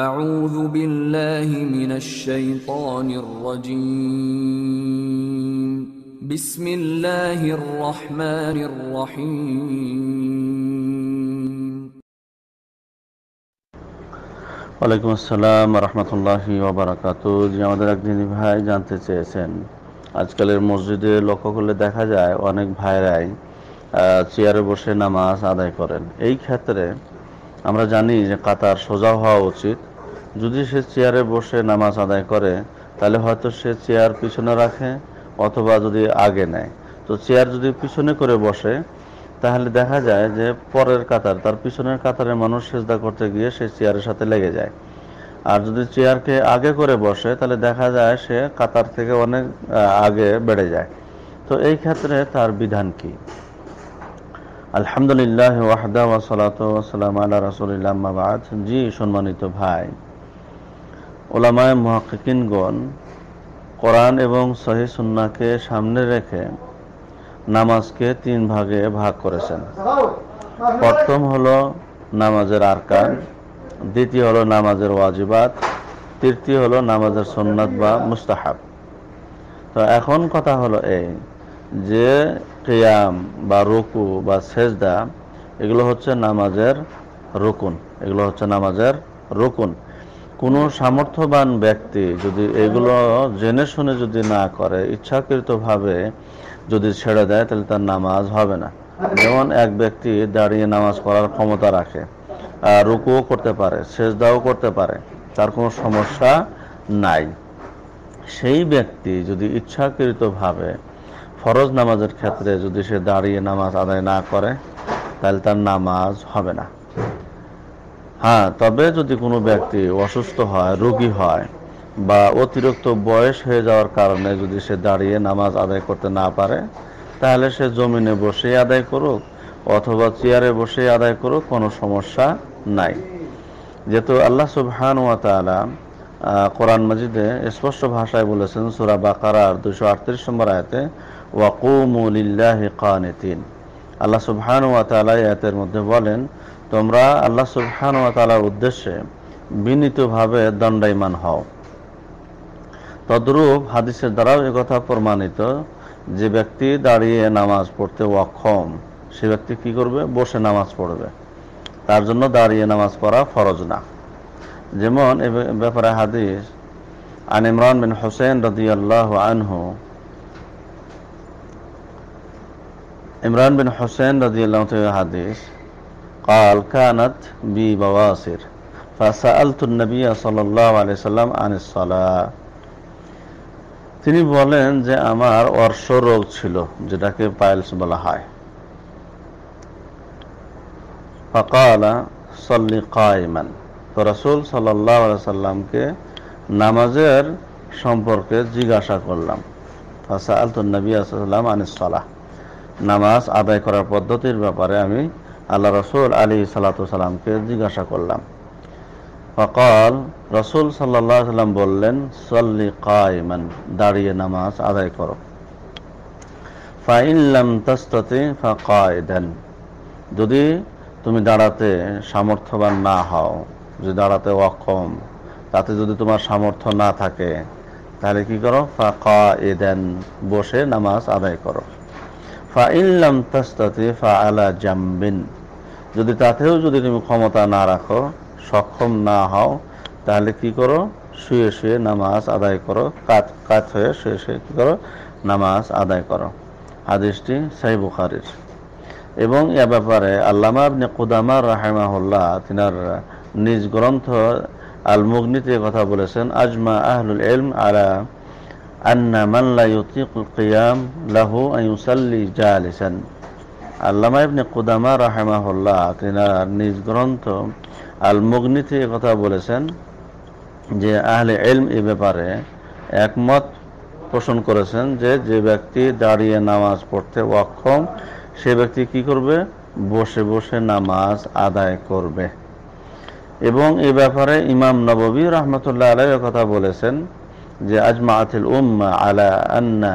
أعوذ بالله من الشيطان الرجيم بسم الله الرحمن الرحيم ওয়ালাইকুম আসসালাম রহমতুল্লাহ ওবরাকাত যে আমাদের একদিন ভাই জানতে চেয়েছেন আজকালের মসজিদে লক্ষ্য করলে দেখা যায় অনেক ভাইরাই চেয়ারে বসে নামাজ আদায় করেন এই ক্ষেত্রে আমরা জানি যে কাতার সোজা হওয়া উচিত যদি সে চেয়ারে বসে নামাজ আদায় করে তাহলে হয়তো সে চেয়ার পিছনে রাখে অথবা যদি আগে নেয় তো চেয়ার যদি পিছনে করে বসে তাহলে দেখা যায় যে পরের কাতার তার পিছনের কাতারে মানুষ সেজদা করতে গিয়ে সে চেয়ারের সাথে লেগে যায় আর যদি চেয়ারকে আগে করে বসে তাহলে দেখা যায় সে কাতার থেকে অনেক আগে বেড়ে যায় তো এই ক্ষেত্রে তার বিধান কী আলহামদুলিল্লাহ ওয়াহদা ওয়াসালাতাম আল্লাহ রসুলিল্লাহ মাবাদ জি সম্মানিত ভাই ওলামায় মহাকিনগণ কোরআন এবং সহি সুন্নাকে সামনে রেখে নামাজকে তিন ভাগে ভাগ করেছেন প্রথম হলো নামাজের আরকান দ্বিতীয় হলো নামাজের ওয়াজিবাত তৃতীয় হলো নামাজের সন্ন্যাত বা মুস্তাহাব তো এখন কথা হলো এই যে কেয়াম বা রুকু বা সেজদা এগুলো হচ্ছে নামাজের রকুন এগুলো হচ্ছে নামাজের রকুন কোনো সামর্থ্যবান ব্যক্তি যদি এগুলো জেনে শুনে যদি না করে ইচ্ছাকৃতভাবে যদি ছেড়ে দেয় তাহলে তার নামাজ হবে না যেমন এক ব্যক্তি দাঁড়িয়ে নামাজ পড়ার ক্ষমতা রাখে আর রুকুও করতে পারে সেজদাও করতে পারে তার কোনো সমস্যা নাই সেই ব্যক্তি যদি ইচ্ছাকৃতভাবে ফরজ নামাজের ক্ষেত্রে যদি সে দাঁড়িয়ে নামাজ আদায় না করে তাহলে তার নামাজ হবে না হ্যাঁ তবে যদি কোনো ব্যক্তি অসুস্থ হয় রোগী হয় বা অতিরিক্ত বয়স হয়ে যাওয়ার কারণে যদি সে দাঁড়িয়ে নামাজ আদায় করতে না পারে তাহলে সে জমিনে বসে আদায় করুক অথবা চেয়ারে বসে আদায় করুক কোনো সমস্যা নাই যেহেতু আল্লাহ সুবহান তালা কোরআন মজিদে স্পষ্ট ভাষায় বলেছেন সুরা বাকারার দুশো আটত্রিশ নম্বর আয়তে ওয়াকুমুলিল্লাহি কানেতিন আল্লাহ সুবহান ওয়া তালা ইয়াতের মধ্যে বলেন তোমরা আল্লাহ সুবহান ওয়া তালার উদ্দেশ্যে বিনীতভাবে দণ্ডায়মান হও তদ্রূপ হাদিসের দ্বারাও কথা প্রমাণিত যে ব্যক্তি দাঁড়িয়ে নামাজ পড়তে অক্ষম সে ব্যক্তি কি করবে বসে নামাজ পড়বে তার জন্য দাঁড়িয়ে নামাজ পড়া ফরজ না যেমন এ ব্যাপারে হাদিস আন ইমরান বিন হোসেন রদিয়াল্লাহ আনহু ইমরান বিন হোসেন রাজি আল্লাহ হাদিস কাল কানাত বি বাবাসির তিনি বলেন যে আমার অর্শ রোগ ছিল যেটাকে পাইলস বলা হয় রসুল সাল্লামকে নামাজের সম্পর্কে জিজ্ঞাসা করলাম ফাঁসা আলতুল নবী আসাল্লাম আনিসালাহ নামাজ আদায় করার পদ্ধতির ব্যাপারে আমি আল্লাহ রসুল আলী সালাতামকে জিজ্ঞাসা করলাম ফকল রসুল সাল্লাহ সাল্লাম বললেন সল্লি কায়মান দাঁড়িয়ে নামাজ আদায় করো ফাইল্লাম তস্ততে দেন যদি তুমি দাঁড়াতে সামর্থ্যবান না হও যদি দাঁড়াতে অক্ষম তাতে যদি তোমার সামর্থ্য না থাকে তাহলে কি করো ফাঁকা এ দেন বসে নামাজ আদায় করো ফা তাস্তাতে ফা আলা জাম্বিন যদি তাতেও যদি তুমি ক্ষমতা না রাখো সক্ষম না হও তাহলে কি করো শুয়ে শুয়ে নামাজ আদায় করো কাজ কাজ হয়ে শুয়ে শুয়ে কী করো নামাজ আদায় করো আদেশটি সাহি বুখারির এবং এ ব্যাপারে আল্লামা আপনি কুদামা রাহেমাহুল্লাহ তিনার নিজ গ্রন্থ আল মুগনিতে কথা বলেছেন আজমা আহলুল এলম আলা আন্না মাল্লা ইউতিকুল কিয়াম লাহু আইউসাল্লি জালিসান আল্লামা ইবনে কুদামা রাহেমাহুল্লাহ নিজ গ্রন্থ আল মুগনিতে কথা বলেছেন যে আহলে এলম এ ব্যাপারে একমত পোষণ করেছেন যে যে ব্যক্তি দাঁড়িয়ে নামাজ পড়তে অক্ষম সে ব্যক্তি কি করবে বসে বসে নামাজ আদায় করবে এবং এ ব্যাপারে ইমাম নববী রহমতুল্লাহ আলহ কথা বলেছেন যে আজমাতিল উম্মা আলা আন্না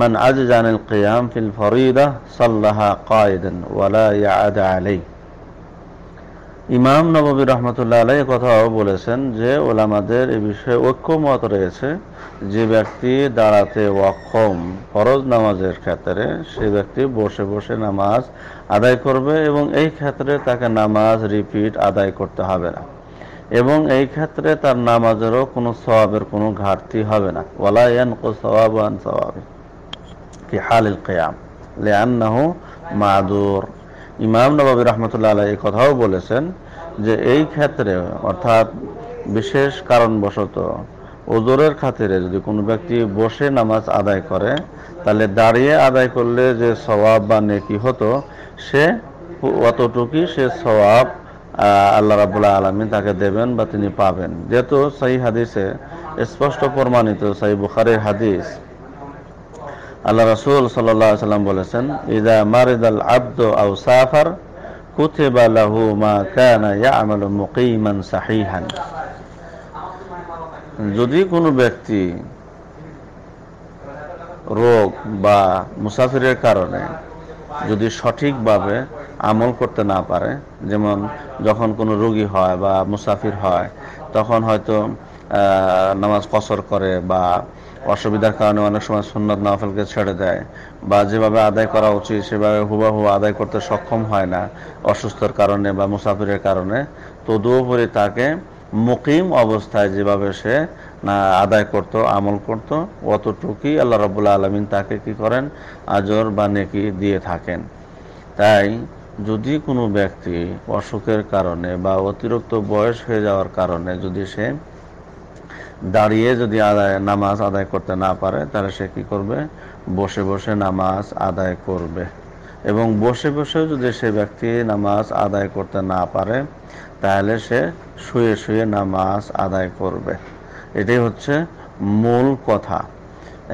মান আজিজ আনিল কিয়াম ফিল ফরিদা সাল্লাহা কায়দান লা ইয়াদ আলাই ইমাম নববী রহমতুল্লাহ আলাই কথাও বলেছেন যে ওলামাদের এ বিষয়ে ঐক্যমত রয়েছে যে ব্যক্তি দাঁড়াতে অক্ষম ফরজ নামাজের ক্ষেত্রে সে ব্যক্তি বসে বসে নামাজ আদায় করবে এবং এই ক্ষেত্রে তাকে নামাজ রিপিট আদায় করতে হবে না এবং এই ক্ষেত্রে তার নামাজেরও কোনো স্বভাবের কোনো ঘাটতি হবে না ওলায়ন কো স্বভাব আন স্বভাবে কি হালিল কেয়াম লিয়ান্নাহ মাদুর ইমাম নবাবী রহমতুল্লাহ এই কথাও বলেছেন যে এই ক্ষেত্রে অর্থাৎ বিশেষ কারণবশত ওজোরের খাতিরে যদি কোনো ব্যক্তি বসে নামাজ আদায় করে তাহলে দাঁড়িয়ে আদায় করলে যে স্বভাব বা নেকি হতো সে অতটুকুই সে স্বভাব আল্লাহ রাবুল্লাহ আলমী তাকে দেবেন বা তিনি পাবেন যেহেতু সেই হাদিসে স্পষ্ট প্রমাণিত সেই বুখারের হাদিস আল্লাহ রসুল সাল্লাহ সাল্লাম বলেছেন ইদা মারিদ আব্দ আউ সাফার যদি কোনো ব্যক্তি রোগ বা মুসাফিরের কারণে যদি সঠিকভাবে আমল করতে না পারে যেমন যখন কোনো রোগী হয় বা মুসাফির হয় তখন হয়তো নামাজ কসর করে বা অসুবিধার কারণে অনেক সময় সুন্নত নাফেলকে ছেড়ে দেয় বা যেভাবে আদায় করা উচিত সেভাবে হুবাহু আদায় করতে সক্ষম হয় না অসুস্থর কারণে বা মুসাফিরের কারণে তদুপরি তাকে মুকিম অবস্থায় যেভাবে সে না আদায় করত আমল করত অতটুকুই আল্লাহ রবুল্লা আলমিন তাকে কি করেন আজর বা নেকি দিয়ে থাকেন তাই যদি কোনো ব্যক্তি অসুখের কারণে বা অতিরিক্ত বয়স হয়ে যাওয়ার কারণে যদি সে দাঁড়িয়ে যদি আদায় নামাজ আদায় করতে না পারে তাহলে সে কি করবে বসে বসে নামাজ আদায় করবে এবং বসে বসে যদি সে ব্যক্তি নামাজ আদায় করতে না পারে তাহলে সে শুয়ে শুয়ে নামাজ আদায় করবে এটাই হচ্ছে মূল কথা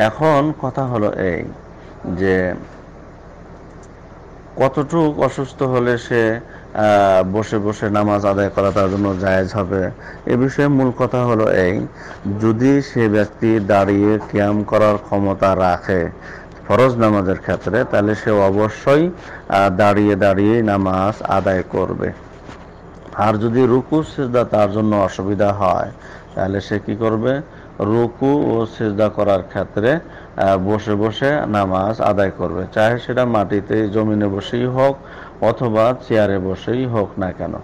এখন কথা হলো এই যে কতটুকু অসুস্থ হলে সে বসে বসে নামাজ আদায় করা তার জন্য জায়েজ হবে এ বিষয়ে মূল কথা হলো এই যদি সে ব্যক্তি দাঁড়িয়ে ক্যাম করার ক্ষমতা রাখে ফরজ নামাজের ক্ষেত্রে তাহলে সে অবশ্যই দাঁড়িয়ে দাঁড়িয়ে নামাজ আদায় করবে আর যদি রুকু সেজদা তার জন্য অসুবিধা হয় তাহলে সে কি করবে রুকু ও সেজদা করার ক্ষেত্রে বসে বসে নামাজ আদায় করবে চাহে সেটা মাটিতে জমিনে বসেই হোক অথবা চেয়ারে বসেই হোক না কেন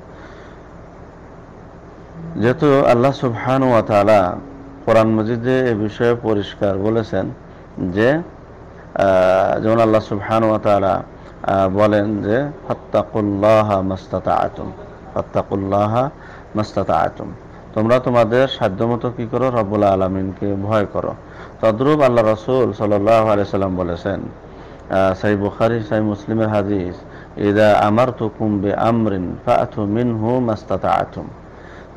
যেহেতু আল্লাহ সুবহান ওয়া তালা কোরআন মজিদে এ বিষয়ে পরিষ্কার বলেছেন যে যেমন আল্লাহ সুবহান ওয়া তালা বলেন যে হত্তাকুল্লাহা মাস্তাতা আতুম হত্তাকুল্লাহা মাস্তাতা আতুম তোমরা তোমাদের সাধ্যমতো কী করো রব্বুল আলমিনকে ভয় করো তদ্রুপ আল্লাহ রসুল সাল্লাম বলেছেন সাই বুখারি সাই মুসলিমের হাদিস ইদা আমার তো কুম্বে আমরিন আথুম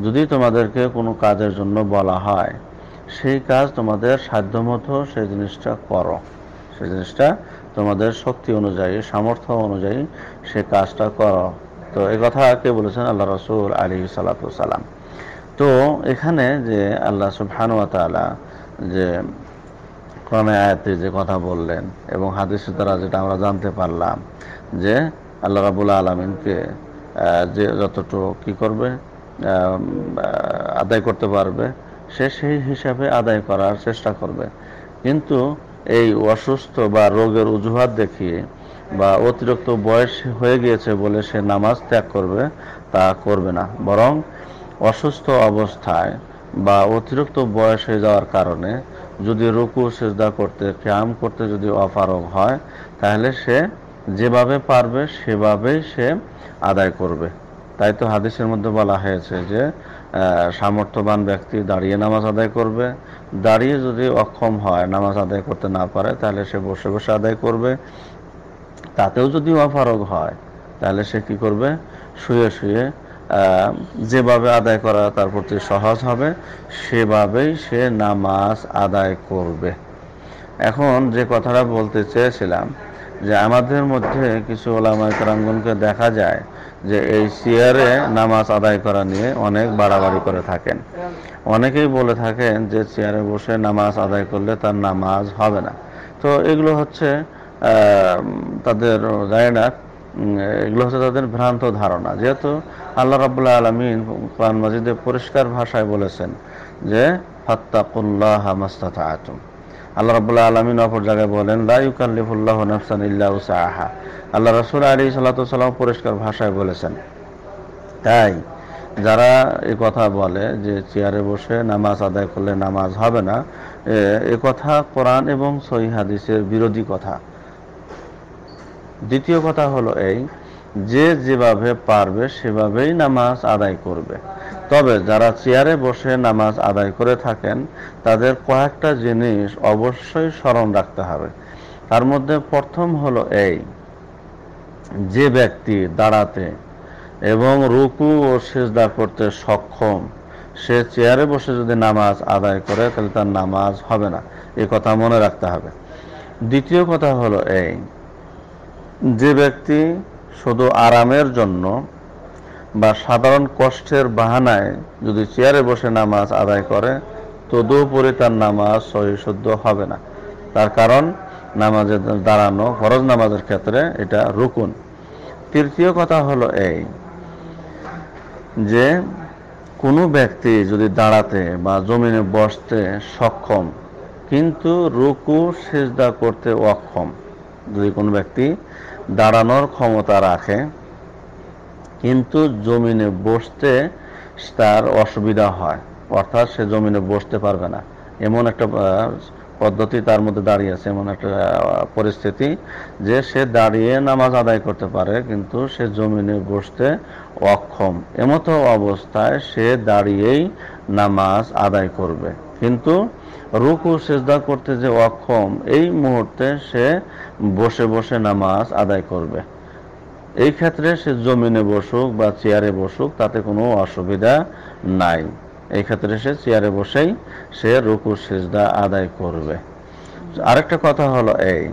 যদি তোমাদেরকে কোনো কাজের জন্য বলা হয় সেই কাজ তোমাদের সাধ্যমতো সেই জিনিসটা করো সেই জিনিসটা তোমাদের শক্তি অনুযায়ী সামর্থ্য অনুযায়ী সে কাজটা করো তো এ কথা কে বলেছেন আল্লাহ রসুল আলী সালাতাম তো এখানে যে আল্লাহ সুবহানুয়া তালা যে ক্রমে আয়াতে যে কথা বললেন এবং হাদিস দ্বারা যেটা আমরা জানতে পারলাম যে আল্লাহ রাবুল আলমিনকে যে যতটুকু কি করবে আদায় করতে পারবে সে সেই হিসাবে আদায় করার চেষ্টা করবে কিন্তু এই অসুস্থ বা রোগের অজুহাত দেখিয়ে বা অতিরিক্ত বয়স হয়ে গিয়েছে বলে সে নামাজ ত্যাগ করবে তা করবে না বরং অসুস্থ অবস্থায় বা অতিরিক্ত বয়স হয়ে যাওয়ার কারণে যদি রুকু সেজদা করতে ক্যাম করতে যদি অপারগ হয় তাহলে সে যেভাবে পারবে সেভাবেই সে আদায় করবে তাই তো হাদিসের মধ্যে বলা হয়েছে যে সামর্থ্যবান ব্যক্তি দাঁড়িয়ে নামাজ আদায় করবে দাঁড়িয়ে যদি অক্ষম হয় নামাজ আদায় করতে না পারে তাহলে সে বসে বসে আদায় করবে তাতেও যদি অপারগ হয় তাহলে সে কি করবে শুয়ে শুয়ে যেভাবে আদায় করা তার প্রতি সহজ হবে সেভাবেই সে নামাজ আদায় করবে এখন যে কথাটা বলতে চেয়েছিলাম যে আমাদের মধ্যে কিছু ওলামায় কারাঙ্গনকে দেখা যায় যে এই চেয়ারে নামাজ আদায় করা নিয়ে অনেক বাড়াবাড়ি করে থাকেন অনেকেই বলে থাকেন যে চেয়ারে বসে নামাজ আদায় করলে তার নামাজ হবে না তো এগুলো হচ্ছে তাদের যায় না এগুলো হচ্ছে তাদের ভ্রান্ত ধারণা যেহেতু আল্লাহ রাবুল্লাহ আলমিন কোরআন মাজিদে পরিষ্কার ভাষায় বলেছেন যে ফাত্তাকুল্লাহ কুল্লাহ আতুম আল্লাহ রবুল্লাহ আলমিন অপর জায়গায় বলেন লাইকাল্লিফুল্লাহ নাফসান ইল্লাহা আল্লাহ রসুল আলী সাল্লাম পরিষ্কার ভাষায় বলেছেন তাই যারা এ কথা বলে যে চেয়ারে বসে নামাজ আদায় করলে নামাজ হবে না এ কথা কোরআন এবং সহি হাদিসের বিরোধী কথা দ্বিতীয় কথা হলো এই যে যেভাবে পারবে সেভাবেই নামাজ আদায় করবে তবে যারা চেয়ারে বসে নামাজ আদায় করে থাকেন তাদের কয়েকটা জিনিস অবশ্যই স্মরণ রাখতে হবে তার মধ্যে প্রথম হলো এই যে ব্যক্তি দাঁড়াতে এবং রুকু ও সেজদা করতে সক্ষম সে চেয়ারে বসে যদি নামাজ আদায় করে তাহলে তার নামাজ হবে না এ কথা মনে রাখতে হবে দ্বিতীয় কথা হলো এই যে ব্যক্তি শুধু আরামের জন্য বা সাধারণ কষ্টের বাহানায় যদি চেয়ারে বসে নামাজ আদায় করে তদুপরি তার নামাজ সহিশুদ্ধ হবে না তার কারণ নামাজের দাঁড়ানো ফরজ নামাজের ক্ষেত্রে এটা রুকুন তৃতীয় কথা হলো এই যে কোনো ব্যক্তি যদি দাঁড়াতে বা জমিনে বসতে সক্ষম কিন্তু রুকু সেজদা করতে অক্ষম যদি কোনো ব্যক্তি দাঁড়ানোর ক্ষমতা রাখে কিন্তু জমিনে বসতে তার অসুবিধা হয় অর্থাৎ সে জমিনে বসতে পারবে না এমন একটা পদ্ধতি তার মধ্যে দাঁড়িয়ে আছে এমন একটা পরিস্থিতি যে সে দাঁড়িয়ে নামাজ আদায় করতে পারে কিন্তু সে জমিনে বসতে অক্ষম এমতো অবস্থায় সে দাঁড়িয়েই নামাজ আদায় করবে কিন্তু রুকু সেজদা করতে যে অক্ষম এই মুহূর্তে সে বসে বসে নামাজ আদায় করবে এই ক্ষেত্রে সে জমিনে বসুক বা চেয়ারে বসুক তাতে কোনো অসুবিধা নাই এই ক্ষেত্রে সে চেয়ারে বসেই সে রুকু সেজদা আদায় করবে আরেকটা কথা হলো এই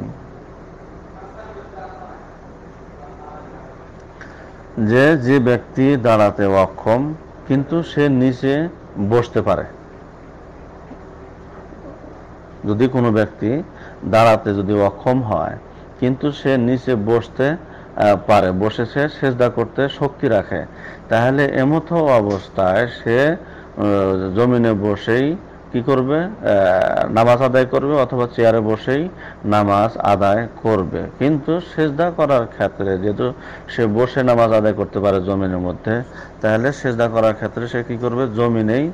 যে যে ব্যক্তি দাঁড়াতে অক্ষম কিন্তু সে নিচে বসতে পারে যদি কোনো ব্যক্তি দাঁড়াতে যদি অক্ষম হয় কিন্তু সে নিচে বসতে পারে বসে সে সেজদা করতে শক্তি রাখে তাহলে এমত অবস্থায় সে জমিনে বসেই কি করবে নামাজ আদায় করবে অথবা চেয়ারে বসেই নামাজ আদায় করবে কিন্তু সেজদা করার ক্ষেত্রে যেহেতু সে বসে নামাজ আদায় করতে পারে জমিনের মধ্যে তাহলে সেজদা করার ক্ষেত্রে সে কি করবে জমিনেই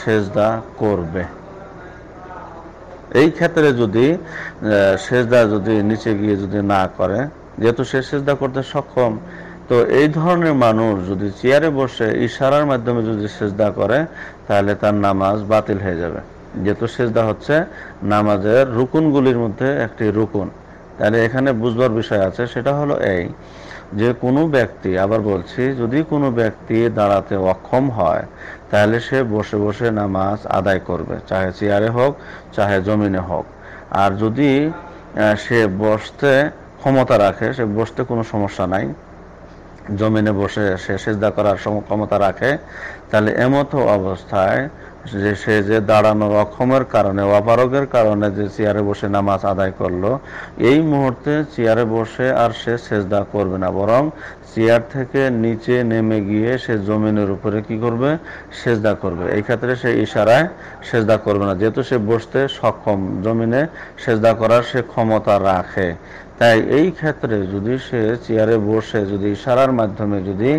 সেজদা করবে এই ক্ষেত্রে যদি সেজদা যদি নিচে গিয়ে যদি না করে যেহেতু সে সেজদা করতে সক্ষম তো এই ধরনের মানুষ যদি চেয়ারে বসে ইশারার মাধ্যমে যদি সেজদা করে তাহলে তার নামাজ বাতিল হয়ে যাবে যেহেতু সেজদা হচ্ছে নামাজের রুকুনগুলির মধ্যে একটি রুকুন তাহলে এখানে বুঝবার বিষয় আছে সেটা হলো এই যে কোনো ব্যক্তি আবার বলছি যদি কোনো ব্যক্তি দাঁড়াতে অক্ষম হয় তাহলে সে বসে বসে নামাজ আদায় করবে চাহে চেয়ারে হোক চাহে জমিনে হোক আর যদি সে বসতে ক্ষমতা রাখে সে বসতে কোনো সমস্যা নাই জমিনে বসে সে সেজদা করার ক্ষমতা রাখে তাহলে এমতো অবস্থায় যে সে যে দাঁড়ানোর অক্ষমের কারণে অপারকের কারণে যে চেয়ারে বসে নামাজ আদায় করলো এই মুহূর্তে চেয়ারে বসে আর সে সেজদা করবে না বরং চেয়ার থেকে নিচে নেমে গিয়ে সে জমিনের উপরে কি করবে সেজদা করবে এই ক্ষেত্রে সে ইশারায় সেজদা করবে না যেহেতু সে বসতে সক্ষম জমিনে সেজদা করার সে ক্ষমতা রাখে তাই এই ক্ষেত্রে যদি সে চেয়ারে বসে যদি ইশারার মাধ্যমে যদি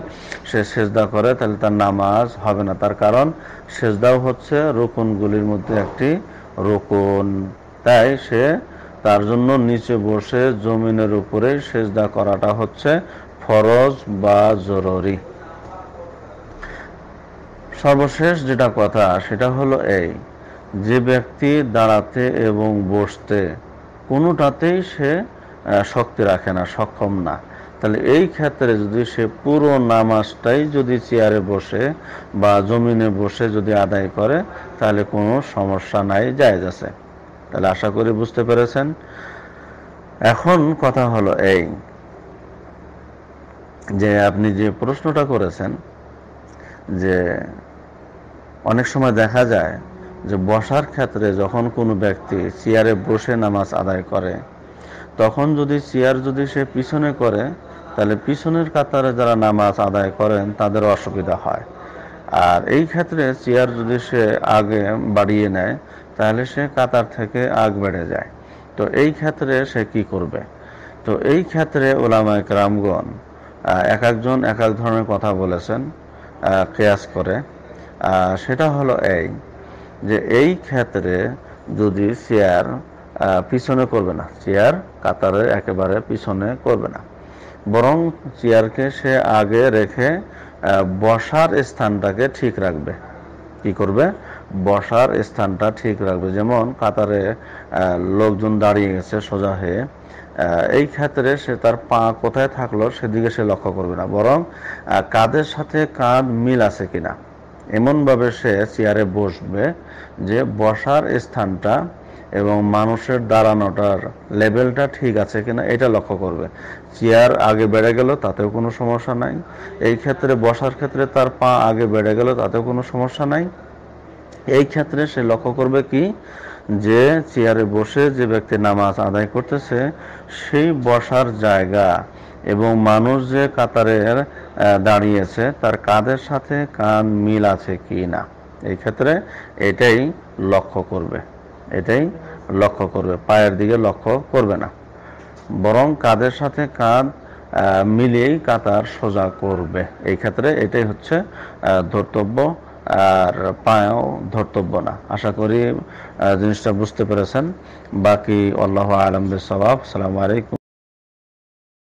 সে সেজদা করে তাহলে তার নামাজ হবে না তার কারণ সেজদাও হচ্ছে রোকনগুলির মধ্যে একটি রোকন তাই সে তার জন্য নিচে বসে জমিনের উপরে সেজদা করাটা হচ্ছে ফরজ বা জরুরি সর্বশেষ যেটা কথা সেটা হলো এই যে ব্যক্তি দাঁড়াতে এবং বসতে কোনোটাতেই সে শক্তি রাখে না সক্ষম না তাহলে এই ক্ষেত্রে যদি সে পুরো নামাজটাই যদি চেয়ারে বসে বা জমিনে বসে যদি আদায় করে তাহলে কোনো সমস্যা নাই জায়েজ আছে তাহলে আশা করি বুঝতে পেরেছেন এখন কথা হলো এই যে আপনি যে প্রশ্নটা করেছেন যে অনেক সময় দেখা যায় যে বসার ক্ষেত্রে যখন কোনো ব্যক্তি চেয়ারে বসে নামাজ আদায় করে তখন যদি চেয়ার যদি সে পিছনে করে তাহলে পিছনের কাতারে যারা নামাজ আদায় করেন তাদের অসুবিধা হয় আর এই ক্ষেত্রে চেয়ার যদি সে আগে বাড়িয়ে নেয় তাহলে সে কাতার থেকে আগ বেড়ে যায় তো এই ক্ষেত্রে সে কি করবে তো এই ক্ষেত্রে ওলামায় রামগণ এক একজন এক এক ধরনের কথা বলেছেন কেয়াস করে সেটা হলো এই যে এই ক্ষেত্রে যদি চেয়ার পিছনে করবে না চেয়ার কাতারে একেবারে পিছনে করবে না বরং চেয়ারকে সে আগে রেখে বসার স্থানটাকে ঠিক রাখবে কি করবে বসার স্থানটা ঠিক রাখবে যেমন কাতারে লোকজন দাঁড়িয়ে গেছে সোজা হয়ে এই ক্ষেত্রে সে তার পা কোথায় থাকলো সেদিকে সে লক্ষ্য করবে না বরং কাঁধের সাথে কাঁধ মিল আছে কিনা এমনভাবে সে চেয়ারে বসবে যে বসার স্থানটা এবং মানুষের দাঁড়ানোটার লেভেলটা ঠিক আছে কিনা এটা লক্ষ্য করবে চেয়ার আগে বেড়ে গেল তাতেও কোনো সমস্যা নাই এই ক্ষেত্রে বসার ক্ষেত্রে তার পা আগে বেড়ে গেল তাতেও কোনো সমস্যা নাই এই ক্ষেত্রে সে লক্ষ্য করবে কি যে চেয়ারে বসে যে ব্যক্তি নামাজ আদায় করতেছে সেই বসার জায়গা এবং মানুষ যে কাতারের দাঁড়িয়েছে তার কাদের সাথে কান মিল আছে কি না এই ক্ষেত্রে এটাই লক্ষ্য করবে এটাই লক্ষ্য করবে পায়ের দিকে লক্ষ্য করবে না বরং কাঁধের সাথে কাঁধ মিলিয়েই কাতার সোজা করবে এই ক্ষেত্রে এটাই হচ্ছে ধর্তব্য আর পায়েও ধর্তব্য না আশা করি জিনিসটা বুঝতে পেরেছেন বাকি আল্লাহ আলম সবাব সালাম আলাইকুম